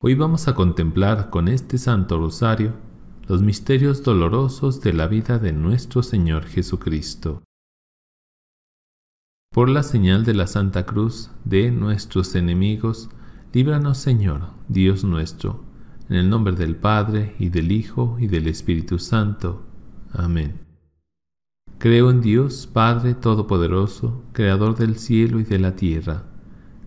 Hoy vamos a contemplar con este Santo Rosario los misterios dolorosos de la vida de nuestro Señor Jesucristo. Por la señal de la Santa Cruz de nuestros enemigos, líbranos Señor, Dios nuestro, en el nombre del Padre y del Hijo y del Espíritu Santo. Amén. Creo en Dios, Padre Todopoderoso, Creador del cielo y de la tierra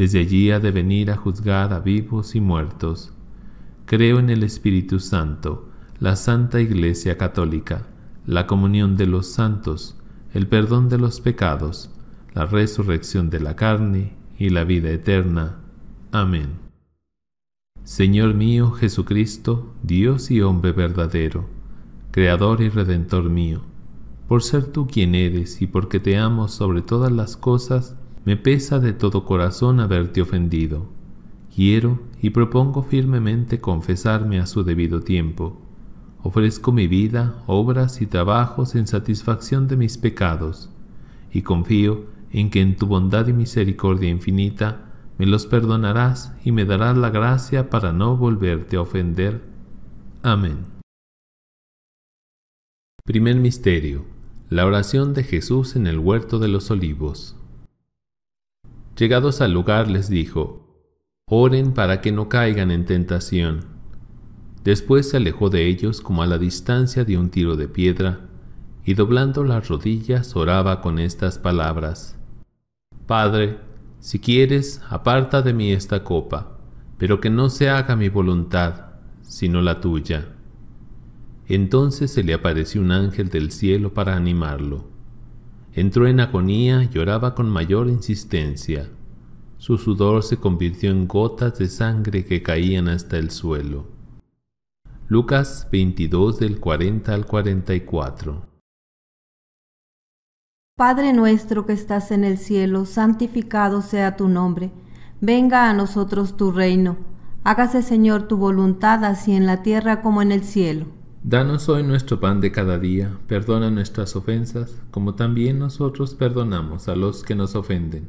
desde allí ha de venir a juzgar a vivos y muertos. Creo en el Espíritu Santo, la Santa Iglesia Católica, la comunión de los santos, el perdón de los pecados, la resurrección de la carne y la vida eterna. Amén. Señor mío Jesucristo, Dios y hombre verdadero, Creador y Redentor mío, por ser tú quien eres y porque te amo sobre todas las cosas, me pesa de todo corazón haberte ofendido. Quiero y propongo firmemente confesarme a su debido tiempo. Ofrezco mi vida, obras y trabajos en satisfacción de mis pecados, y confío en que en tu bondad y misericordia infinita me los perdonarás y me darás la gracia para no volverte a ofender. Amén. Primer Misterio. La oración de Jesús en el Huerto de los Olivos. Llegados al lugar les dijo, Oren para que no caigan en tentación. Después se alejó de ellos como a la distancia de un tiro de piedra, y doblando las rodillas oraba con estas palabras. Padre, si quieres, aparta de mí esta copa, pero que no se haga mi voluntad, sino la tuya. Entonces se le apareció un ángel del cielo para animarlo. Entró en agonía y oraba con mayor insistencia. Su sudor se convirtió en gotas de sangre que caían hasta el suelo. Lucas 22 del 40 al 44 Padre nuestro que estás en el cielo, santificado sea tu nombre. Venga a nosotros tu reino. Hágase Señor tu voluntad así en la tierra como en el cielo. Danos hoy nuestro pan de cada día, perdona nuestras ofensas, como también nosotros perdonamos a los que nos ofenden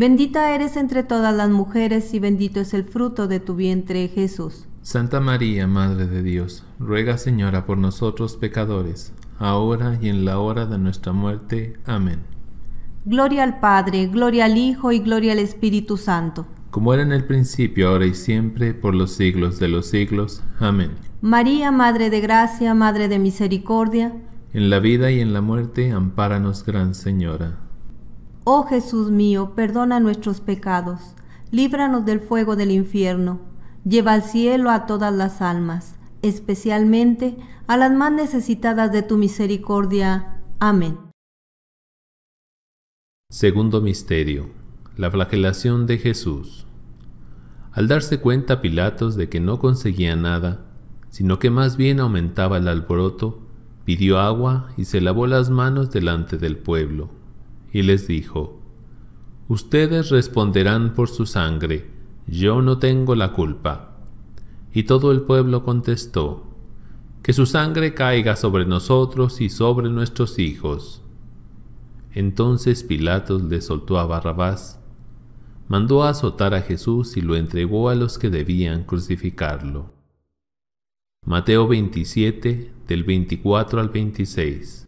Bendita eres entre todas las mujeres y bendito es el fruto de tu vientre, Jesús. Santa María, Madre de Dios, ruega Señora por nosotros pecadores, ahora y en la hora de nuestra muerte. Amén. Gloria al Padre, gloria al Hijo y gloria al Espíritu Santo. Como era en el principio, ahora y siempre, por los siglos de los siglos. Amén. María, Madre de Gracia, Madre de Misericordia. En la vida y en la muerte, ampáranos, Gran Señora. Oh Jesús mío, perdona nuestros pecados, líbranos del fuego del infierno, lleva al cielo a todas las almas, especialmente a las más necesitadas de tu misericordia. Amén. Segundo Misterio. La flagelación de Jesús. Al darse cuenta Pilatos de que no conseguía nada, sino que más bien aumentaba el alboroto, pidió agua y se lavó las manos delante del pueblo y les dijo, Ustedes responderán por su sangre, yo no tengo la culpa. Y todo el pueblo contestó, Que su sangre caiga sobre nosotros y sobre nuestros hijos. Entonces Pilatos le soltó a Barrabás, mandó a azotar a Jesús y lo entregó a los que debían crucificarlo. Mateo 27 del 24 al 26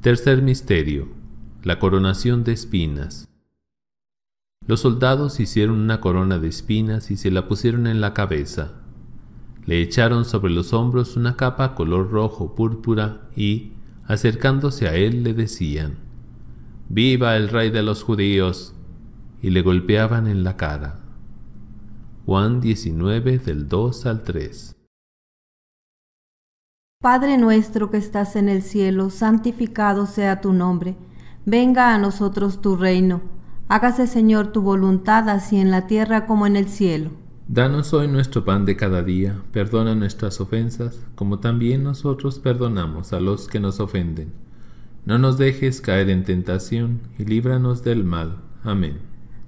Tercer misterio. La coronación de espinas. Los soldados hicieron una corona de espinas y se la pusieron en la cabeza. Le echaron sobre los hombros una capa color rojo púrpura y, acercándose a él, le decían, Viva el rey de los judíos. y le golpeaban en la cara. Juan 19 del 2 al 3. Padre nuestro que estás en el cielo, santificado sea tu nombre. Venga a nosotros tu reino. Hágase, Señor, tu voluntad, así en la tierra como en el cielo. Danos hoy nuestro pan de cada día. Perdona nuestras ofensas, como también nosotros perdonamos a los que nos ofenden. No nos dejes caer en tentación, y líbranos del mal. Amén.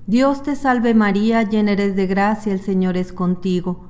Dios te salve María, llena eres de gracia, el Señor es contigo.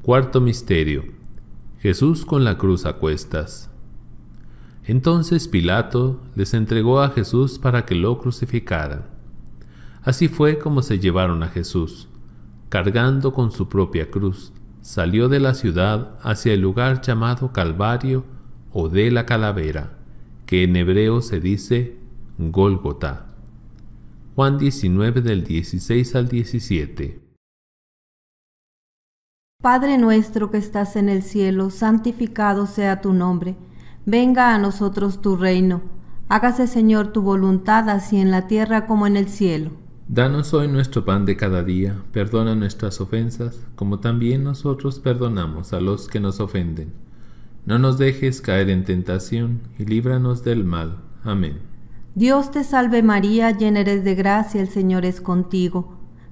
Cuarto misterio. Jesús con la cruz a cuestas. Entonces Pilato les entregó a Jesús para que lo crucificaran. Así fue como se llevaron a Jesús. Cargando con su propia cruz, salió de la ciudad hacia el lugar llamado Calvario o de la calavera, que en hebreo se dice Gólgota. Juan 19 del 16 al 17. Padre nuestro que estás en el cielo, santificado sea tu nombre. Venga a nosotros tu reino. Hágase, Señor, tu voluntad, así en la tierra como en el cielo. Danos hoy nuestro pan de cada día. Perdona nuestras ofensas, como también nosotros perdonamos a los que nos ofenden. No nos dejes caer en tentación, y líbranos del mal. Amén. Dios te salve María, llena eres de gracia, el Señor es contigo.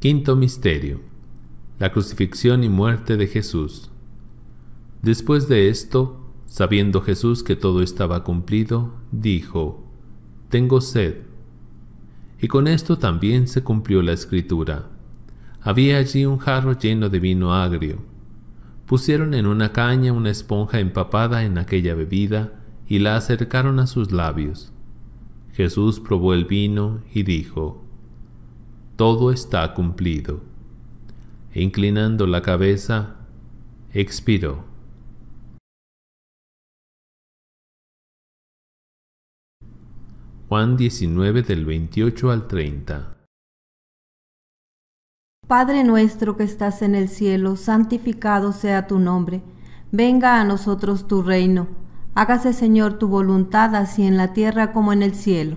Quinto Misterio. La crucifixión y muerte de Jesús. Después de esto, sabiendo Jesús que todo estaba cumplido, dijo, Tengo sed. Y con esto también se cumplió la escritura. Había allí un jarro lleno de vino agrio. Pusieron en una caña una esponja empapada en aquella bebida y la acercaron a sus labios. Jesús probó el vino y dijo, todo está cumplido. inclinando la cabeza, expiró. Juan 19 del 28 al 30. Padre nuestro que estás en el cielo, santificado sea tu nombre. Venga a nosotros tu reino. Hágase Señor tu voluntad así en la tierra como en el cielo.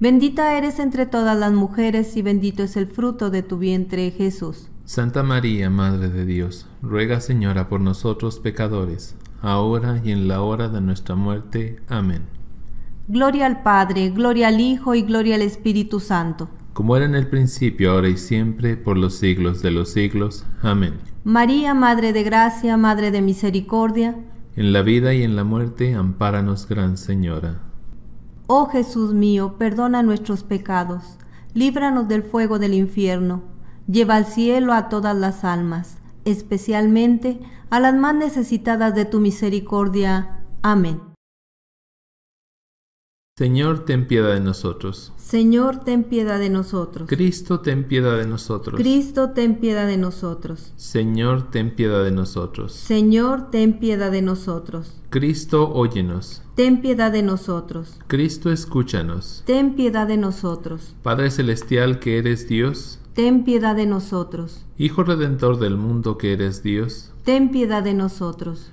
Bendita eres entre todas las mujeres y bendito es el fruto de tu vientre, Jesús. Santa María, Madre de Dios, ruega Señora por nosotros pecadores, ahora y en la hora de nuestra muerte. Amén. Gloria al Padre, gloria al Hijo y gloria al Espíritu Santo. Como era en el principio, ahora y siempre, por los siglos de los siglos. Amén. María, Madre de Gracia, Madre de Misericordia. En la vida y en la muerte, ampáranos, Gran Señora. Oh Jesús mío, perdona nuestros pecados, líbranos del fuego del infierno, lleva al cielo a todas las almas, especialmente a las más necesitadas de tu misericordia. Amén. Señor, ten piedad de nosotros. Señor, ten piedad de nosotros. Cristo, ten piedad de nosotros. Cristo, ten piedad de nosotros. Señor, ten piedad de nosotros. Señor, ten piedad de nosotros. Cristo, óyenos. Ten piedad de nosotros. Cristo, escúchanos. Ten piedad de nosotros. Padre Celestial que eres Dios. Ten piedad de nosotros. Hijo Redentor del mundo que eres Dios. Ten piedad de nosotros.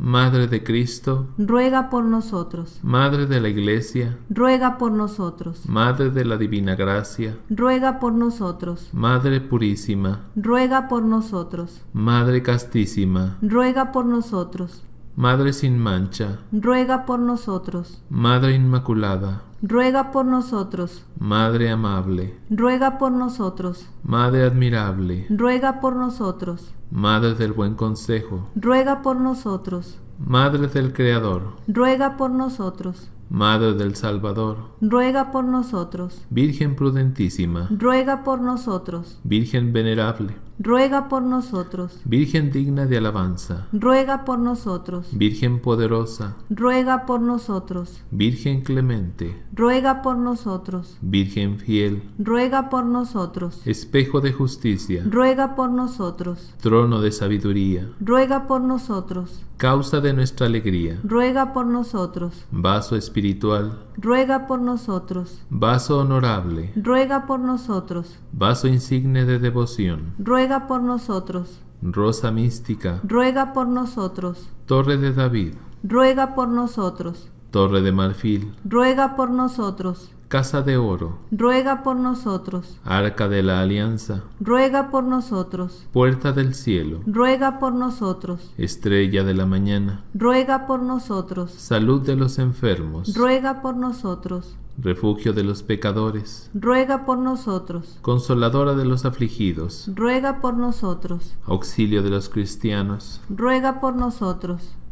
Madre de Cristo, ruega por nosotros. Madre de la Iglesia, ruega por nosotros. Madre de la Divina Gracia, ruega por nosotros. Madre Purísima, ruega por nosotros. Madre Castísima, ruega por nosotros. Madre sin mancha, ruega por nosotros. Madre Inmaculada, ruega por nosotros. Madre amable, ruega por nosotros. Madre admirable, ruega por nosotros. Madre del buen consejo, ruega por nosotros. Madre del Creador, ruega por nosotros. Madre del Salvador, ruega por nosotros. Virgen prudentísima, ruega por nosotros. Virgen venerable, ruega por nosotros. Virgen digna de alabanza, ruega por nosotros. Virgen poderosa, ruega por nosotros. Virgen clemente, ruega por nosotros. Virgen fiel, ruega por nosotros. Espejo de justicia, ruega por nosotros. Trono de sabiduría, ruega por nosotros. Causa de nuestra alegría, ruega por nosotros. Vaso espiritual, ruega por nosotros. Vaso honorable, ruega por nosotros. Vaso insigne de devoción, ruega ruega por nosotros. Rosa mística, ruega por nosotros. Torre de David, ruega por nosotros. Torre de marfil, ruega por nosotros. Casa de Oro, ruega por nosotros. Arca de la Alianza, ruega por nosotros. Puerta del Cielo, ruega por nosotros. Estrella de la Mañana, ruega por nosotros. Salud de los enfermos, ruega por nosotros. Refugio de los pecadores, ruega por nosotros. Consoladora de los afligidos, ruega por nosotros. Auxilio de los cristianos, ruega por nosotros.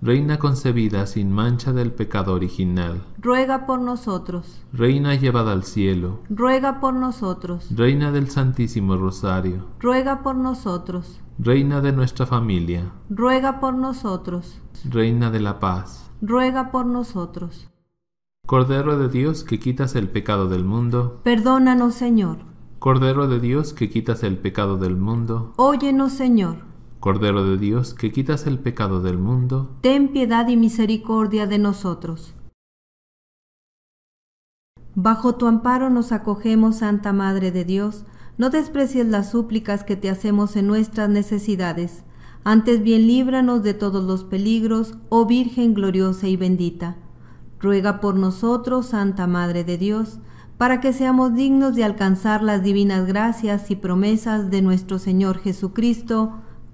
Reina concebida sin mancha del pecado original. Ruega por nosotros. Reina llevada al cielo. Ruega por nosotros. Reina del Santísimo Rosario. Ruega por nosotros. Reina de nuestra familia. Ruega por nosotros. Reina de la paz. Ruega por nosotros. Cordero de Dios que quitas el pecado del mundo. Perdónanos, Señor. Cordero de Dios que quitas el pecado del mundo. Óyenos, Señor. Cordero de Dios, que quitas el pecado del mundo, ten piedad y misericordia de nosotros. Bajo tu amparo nos acogemos, Santa Madre de Dios, no desprecies las súplicas que te hacemos en nuestras necesidades, antes bien líbranos de todos los peligros, oh Virgen gloriosa y bendita. Ruega por nosotros, Santa Madre de Dios, para que seamos dignos de alcanzar las divinas gracias y promesas de nuestro Señor Jesucristo,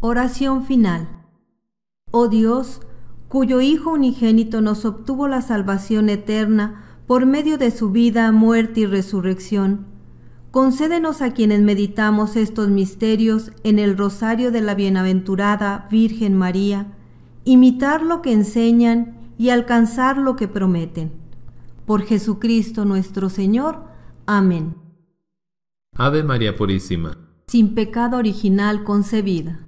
Oración final. Oh Dios, cuyo Hijo unigénito nos obtuvo la salvación eterna por medio de su vida, muerte y resurrección, concédenos a quienes meditamos estos misterios en el rosario de la bienaventurada Virgen María, imitar lo que enseñan y alcanzar lo que prometen. Por Jesucristo nuestro Señor. Amén. Ave María Purísima. Sin pecado original concebida.